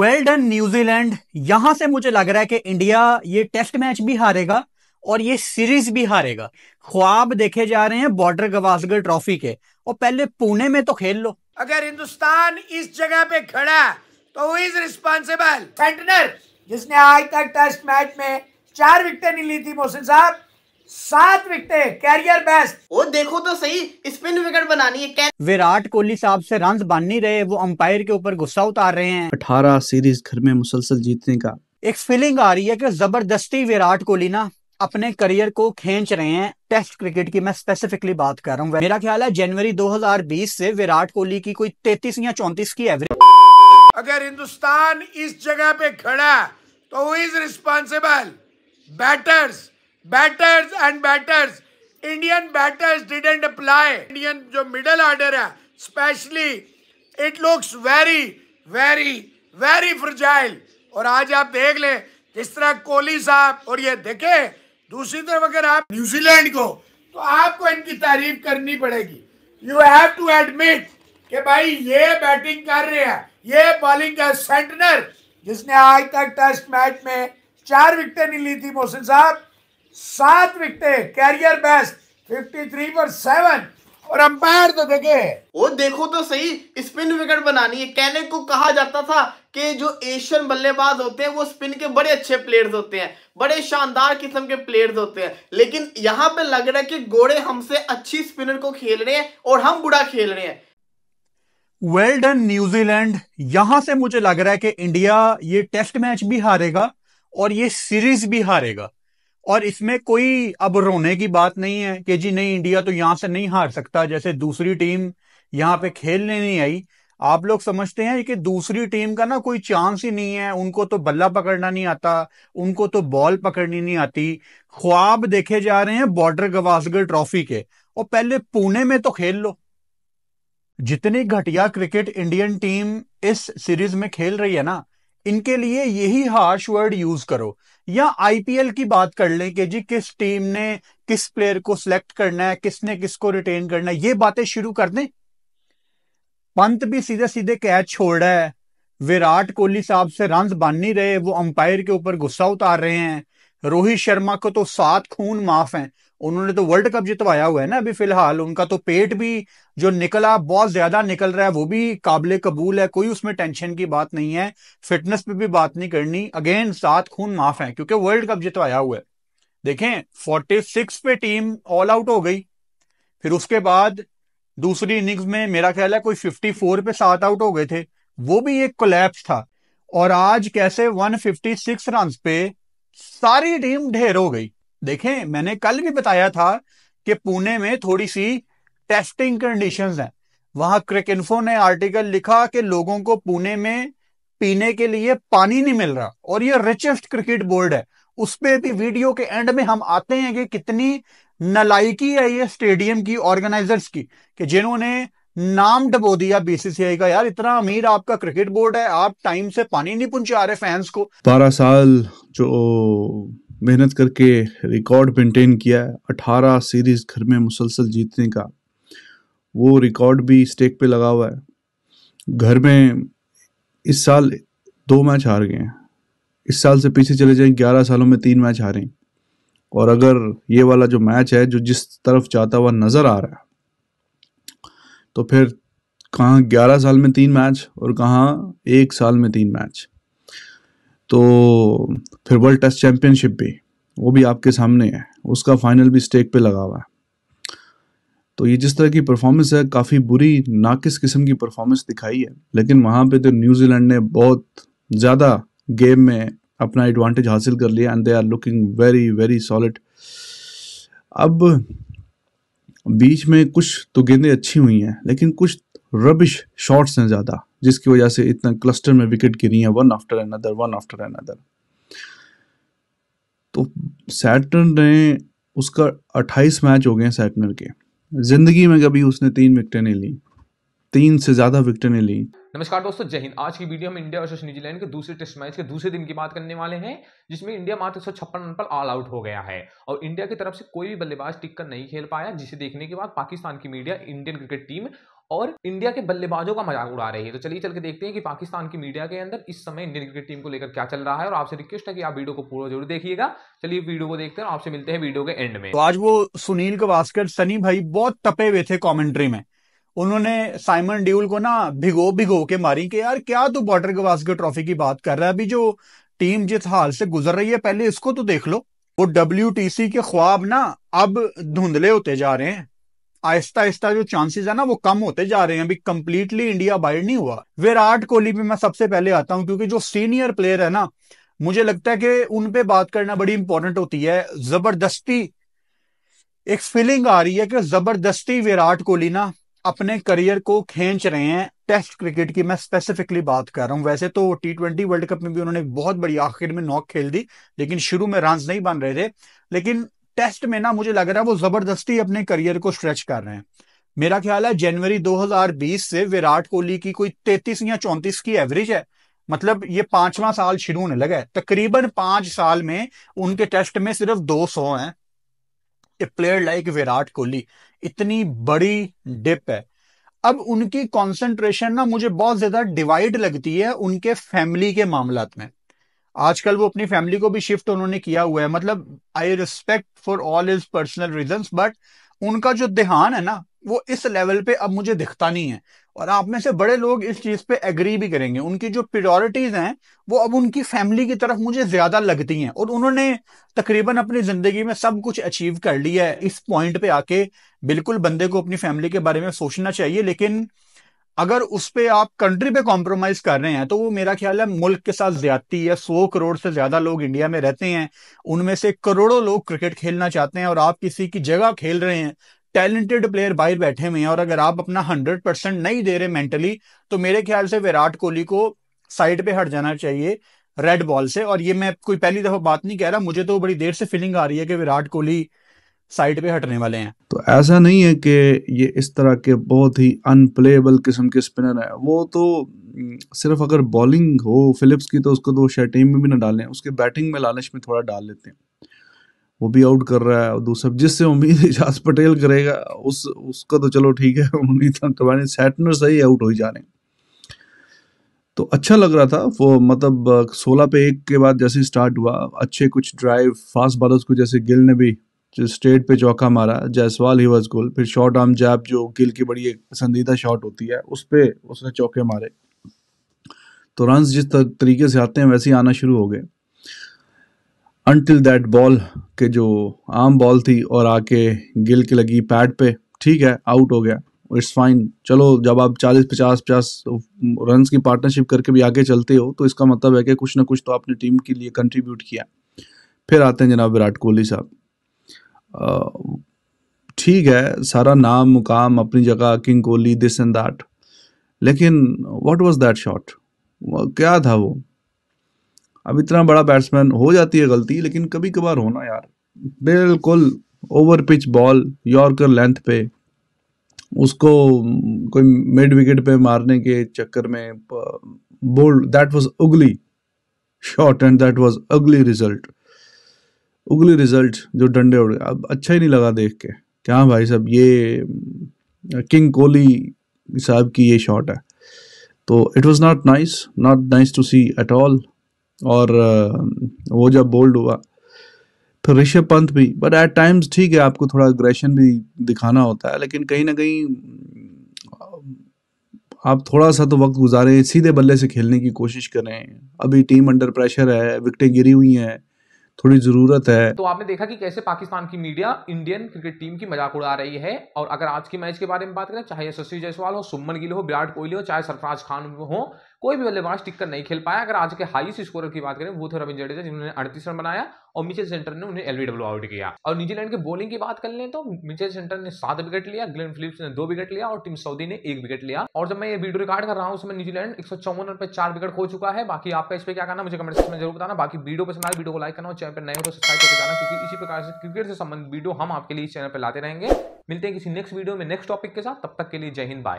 well done New Zealand यहां से मुझे लग रहा है कि इंडिया ये टेस्ट मैच भी हारेगा और ये सीरीज भी हारेगा ख्वाब देखे जा रहे हैं बॉर्डर गवासगर ट्रॉफी के और पहले पुणे में तो खेल लो अगर हिंदुस्तान इस जगह पे खड़ा तो इज रिस्पॉन्सिबल जिसने आज तक टेस्ट मैच में चार विकेटें नहीं ली थी मोहसिन साहब सात विकटे कैरियर बेस्ट वो देखो तो सही स्पिन विकेट बनानी है विराट कोहली साहब से रन बन नहीं रहे वो अंपायर के ऊपर गुस्सा उतार रहे हैं अठारह सीरीज घर में मुसलसल जीतने का एक फीलिंग आ रही है कि जबरदस्ती विराट कोहली ना अपने करियर को खींच रहे हैं टेस्ट क्रिकेट की मैं स्पेसिफिकली बात कर रहा हूँ मेरा ख्याल है जनवरी 2020 से विराट कोहली की कोई 33 या 34 की एवरेज अगर हिंदुस्तान इस जगह पे खड़ा तो is responsible batters batters and batters Indian batters didn't apply Indian जो मिडल ऑर्डर है specially it looks very very very fragile और आज आप देख लें जिस तरह कोहली साहब और ये देखे दूसरी तरफ अगर आप न्यूजीलैंड को तो आपको इनकी तारीफ करनी पड़ेगी यू हैव टू एडमिट कि भाई ये बैटिंग कर रहे हैं ये बॉलिंग का सेंटनर जिसने आज तक टेस्ट मैच में चार विकेटें नहीं ली थी मोहसिन साहब सात विकटे कैरियर बेस्ट थ्री पर सेवन और अंपायर तो देखे वो देखो तो सही स्पिन विकेट बनानी है कहने को कहा जाता था कि जो एशियन बल्लेबाज होते हैं वो स्पिन के बड़े अच्छे प्लेयर्स होते हैं बड़े शानदार किस्म के प्लेयर्स होते हैं लेकिन यहाँ पे लग रहा है कि घोड़े हमसे अच्छी स्पिनर को खेल रहे हैं और हम बुरा खेल रहे हैं वेल डन न्यूजीलैंड यहां से मुझे लग रहा है कि इंडिया ये टेस्ट मैच भी हारेगा और ये सीरीज भी हारेगा और इसमें कोई अब रोने की बात नहीं है कि जी नहीं इंडिया तो यहां से नहीं हार सकता जैसे दूसरी टीम यहाँ पे खेलने नहीं आई आप लोग समझते हैं कि दूसरी टीम का ना कोई चांस ही नहीं है उनको तो बल्ला पकड़ना नहीं आता उनको तो बॉल पकड़नी नहीं आती ख्वाब देखे जा रहे हैं बॉर्डर गवासगढ़ ट्रॉफी के और पहले पुणे में तो खेल लो जितनी घटिया क्रिकेट इंडियन टीम इस सीरीज में खेल रही है ना इनके लिए यही हार्श वर्ड यूज करो या आईपीएल की बात कर लें कि जी किस टीम ने किस प्लेयर को सिलेक्ट करना है किसने किसको रिटेन करना है ये बातें शुरू कर दें पंत भी सीधे सीधे कैच छोड़ रहा है विराट कोहली साहब से रन बन नहीं रहे वो अंपायर के ऊपर गुस्सा उतार रहे हैं रोहित शर्मा को तो सात खून माफ हैं उन्होंने तो वर्ल्ड कप जितवाया हुआ है ना अभी फिलहाल उनका तो पेट भी जो निकला बहुत ज्यादा निकल रहा है वो भी काबिल कबूल है कोई उसमें टेंशन की बात नहीं है फिटनेस पे भी बात नहीं करनी अगेन सात खून माफ है क्योंकि वर्ल्ड कप जितवाया हुआ है देखें 46 पे टीम ऑल आउट हो गई फिर उसके बाद दूसरी इनिंग्स में मेरा ख्याल है कोई 54 पे सात आउट हो गए थे वो भी एक कोलैप्स था और आज कैसे 156 रन पे सारी टीम ढेर हो गई देखें मैंने कल भी बताया था कि पुणे में थोड़ी सी टेस्टिंग कंडीशंस हैं वहां क्रिक इन्फो ने आर्टिकल लिखा कि लोगों को पुणे में पीने के लिए पानी नहीं मिल रहा और ये रिचेस्ट क्रिकेट बोर्ड है उस पर भी वीडियो के एंड में हम आते हैं कि कितनी नलाइकी है ये स्टेडियम की ऑर्गेनाइजर्स की कि जिन्होंने नाम डबो दिया बीसीसीआई का यार इतना अमीर आपका क्रिकेट बोर्ड है आप टाइम से पानी नहीं पहुंचा रहे फैंस को बारह साल जो मेहनत करके रिकॉर्ड मेंटेन किया है अठारह सीरीज़ घर में मुसलसल जीतने का वो रिकॉर्ड भी स्टेक पे लगा हुआ है घर में इस साल दो मैच हार गए हैं इस साल से पीछे चले जाएं ग्यारह सालों में तीन मैच हारे और अगर ये वाला जो मैच है जो जिस तरफ जाता हुआ नज़र आ रहा है तो फिर कहाँ ग्यारह साल में तीन मैच और कहाँ एक साल में तीन मैच तो फिर वर्ल्ड टेस्ट चैम्पियनशिप भी वो भी आपके सामने है उसका फाइनल भी स्टेक पे लगा हुआ है तो ये जिस तरह की परफॉर्मेंस है काफ़ी बुरी नाकिस किस्म की परफॉर्मेंस दिखाई है लेकिन वहाँ पे तो न्यूजीलैंड ने बहुत ज़्यादा गेम में अपना एडवांटेज हासिल कर लिया and they are looking very very solid अब बीच में कुछ तो गेंदें अच्छी हुई हैं लेकिन कुछ रबिश शॉट्स हैं ज़्यादा जिसकी वजह से इतना क्लस्टर में विकेट गिरी हैं one after another one after another तो सैटन ने उसका 28 मैच हो गए हैं सैटनर के ज़िंदगी में कभी उसने तीन विकटें नहीं ली तीन से ज़्यादा विकटें नहीं ली नमस्कार दोस्तों जय हिंद आज की वीडियो में इंडिया वर्सेस न्यूजीलैंड के दूसरे टेस्ट मैच के दूसरे दिन की बात करने वाले हैं जिसमें इंडिया मात्र सौ छप्पन रन पर ऑल आउट हो गया है और इंडिया की तरफ से कोई भी बल्लेबाज टिककर नहीं खेल पाया जिसे देखने के बाद पाकिस्तान की मीडिया इंडियन क्रिकेट टीम और इंडिया के बल्लेबाजों का मजाक उड़ा रही है तो चलिए चल के देखते हैं कि पाकिस्तान की मीडिया के अंदर इस समय इंडियन क्रिकेट टीम को लेकर क्या चल रहा है और आपसे रिक्वेस्ट है कि आप वीडियो को पूरा जरूर देखिएगा चलिए वीडियो को देखते हैं आपसे मिलते हैं वीडियो के एंड में तो आज वो सुनील गवास्कर सनी भाई बहुत तपे हुए थे कॉमेंट्री में उन्होंने साइमन ड्यूल को ना भिगो भिगो के मारी कि यार क्या तू बॉर्डर गवास्कर ट्रॉफी की बात कर रहा है अभी जो टीम जिस हाल से गुजर रही है पहले इसको तो देख लो वो डब्ल्यू के ख्वाब ना अब धुंधले होते जा रहे हैं आहिस्ता आहिस्ता जो चांसेस है ना वो कम होते जा रहे हैं अभी कंप्लीटली इंडिया बाइड नहीं हुआ विराट कोहली पे मैं सबसे पहले आता हूं क्योंकि जो सीनियर प्लेयर है ना मुझे लगता है कि उन पे बात करना बड़ी इंपॉर्टेंट होती है जबरदस्ती एक फीलिंग आ रही है कि जबरदस्ती विराट कोहली ना अपने करियर को खींच रहे हैं टेस्ट क्रिकेट की मैं स्पेसिफिकली बात कर रहा हूं वैसे तो टी ट्वेंटी वर्ल्ड कप में भी उन्होंने बहुत बड़ी आखिर में नॉक खेल दी लेकिन शुरू में रन नहीं बन रहे थे लेकिन टेस्ट में ना मुझे लग रहा है वो जबरदस्ती अपने करियर को स्ट्रेच कर रहे हैं मेरा ख्याल है जनवरी 2020 से विराट कोहली की कोई 33 या 34 की एवरेज है मतलब ये पांचवा साल शुरू होने लगा है तकरीबन पांच साल में उनके टेस्ट में सिर्फ 200 है a player like Virat Kohli इतनी बड़ी डिप है अब उनकी कंसंट्रेशन ना मुझे बहुत ज्यादा डिवाइड लगती है उनके फैमिली के मामला में आजकल वो अपनी फैमिली को भी शिफ्ट उन्होंने किया हुआ है मतलब I respect for all is personal reason but उनका जो ध्यान है ना वो इस लेवल पे अब मुझे दिखता नहीं है और आप में से बड़े लोग इस चीज पे एग्री भी करेंगे उनकी जो प्रियोरिटीज हैं वो अब उनकी फैमिली की तरफ मुझे ज्यादा लगती हैं और उन्होंने तकरीबन अपनी जिंदगी में सब कुछ अचीव कर लिया है इस पॉइंट पे आके बिल्कुल बंदे को अपनी फैमिली के बारे में सोचना चाहिए लेकिन अगर उस पर आप कंट्री पे कॉम्प्रोमाइज कर रहे हैं तो वो मेरा ख्याल है मुल्क के साथ ज्यादती है सौ करोड़ से ज्यादा लोग इंडिया में रहते हैं उनमें से करोड़ों लोग क्रिकेट खेलना चाहते हैं और आप किसी की जगह खेल रहे हैं टैलेंटेड प्लेयर बाहर बैठे हुए हैं और अगर आप अपना हंड्रेड परसेंट नहीं दे रहे मेंटली तो मेरे ख्याल से विराट कोहली को साइड पे हट जाना चाहिए रेड बॉल से और ये मैं कोई पहली दफा बात नहीं कह रहा मुझे तो बड़ी देर से फीलिंग आ रही है कि विराट कोहली साइड पे हटने वाले हैं तो ऐसा नहीं है कि ये इस तरह के बहुत ही अनप्लेबल किस्म के स्पिनर है वो तो हम्म, सिर्फ अगर बॉलिंग हो फिलिप्स की तो उसको तो टीम में भी ना डालें उसके बैटिंग में लालच में थोड़ा डाल लेते हैं वो भी आउट कर रहा है और दूसरा जिससे उम्मीद एजाज पटेल करेगा उस उसका तो चलो ठीक है उन्होंने इतना सेटनर नहीं सैटनर सही आउट हो ही जा रहे हैं तो अच्छा लग रहा था वो मतलब सोलह पे एक के बाद जैसे स्टार्ट हुआ अच्छे कुछ ड्राइव फास्ट बॉलर्स को जैसे गिल ने भी जो स्ट्रेट पे चौका मारा जायसवाल ही वॉज गोल फिर शॉर्ट आर्म जैब जो गिल की बड़ी एक पसंदीदा शॉट होती है उस पर उसने चौके मारे तो रन जिस तरीके से आते हैं वैसे ही आना शुरू हो गए अनटिल दैट बॉल के जो आम बॉल थी और आके गिल की लगी पैड पे ठीक है आउट हो गया इट्स फाइन चलो जब आप चालीस पचास पचास रन की पार्टनरशिप करके भी आगे चलते हो तो इसका मतलब है कि कुछ ना कुछ तो आपने टीम के लिए कंट्रीब्यूट किया फिर आते हैं जनाब विराट कोहली साहब ठीक है सारा नाम मुकाम अपनी जगह king Kohli this and that लेकिन व्हाट वाज दैट शॉट क्या था वो अब इतना बड़ा बैट्समैन हो जाती है गलती लेकिन कभी कभार होना यार बिल्कुल over pitch ball yorker length पे उसको कोई मिड विकेट पे मारने के चक्कर में bowled that was ugly shot and that was ugly result ugly result जो डंडे उड़ गए अब अच्छा ही नहीं लगा देख के क्या हाँ भाई साहब ये किंग कोहली साहब की ये शॉट है तो it was not nice not nice to see at all और वो जब बोल्ड हुआ फिर ऋषभ पंत भी बट एट टाइम्स ठीक है आपको थोड़ा अग्रेशन भी दिखाना होता है लेकिन कहीं ना कहीं आप थोड़ा सा तो वक्त गुजारें सीधे बल्ले से खेलने की कोशिश करें अभी टीम अंडर प्रेशर है विकटें गिरी हुई हैं थोड़ी ज़रूरत है तो आपने देखा कि कैसे पाकिस्तान की मीडिया इंडियन क्रिकेट टीम की मजाक उड़ा रही है और अगर आज के मैच के बारे में बात करें चाहे यशस्वी जायसवाल हो सुमन गिल हो विराट कोहली हो चाहे सरफराज खान हो कोई भी बल्लेबाज टिककर नहीं खेल पाया अगर आज के हाईस्ट स्कोर की बात करें वो थे रविंद्र जडेजा जिन्होंने अड़तीस रन बनाया और मिचेल सेंटर ने उन्हें एलबीडब्ल्यू आउट किया और न्यूजीलैंड के बॉलिंग की बात कर लें तो मिचेल सेंटर ने सात विकेट लिया ग्लेन फिलिप्स ने दो विकेट लिया और टीम सऊदी ने एक विकेट लिया और जब मैं ये वीडियो रिकॉर्ड कर रहा हूँ उसमें न्यूजीलैंड एक रन पर चार विकेट खो चुका है बाकी आपका इस पर क्या करना मुझे कमेंट सेक्शन में जरूर बताना बाकी वीडियो पसंद आए वीडियो को लाइक करना चैनल पर नए हो तो सब्सक्राइब करके जाना क्योंकि इसी प्रकार से क्रिकेट से संबंधित वीडियो हम आपके लिए इस चैनल पर लाते रहेंगे मिलते हैं किसी नेक्स्ट वीडियो में नेक्स्ट टॉपिक के साथ तब तक के लिए जय हिंद बाय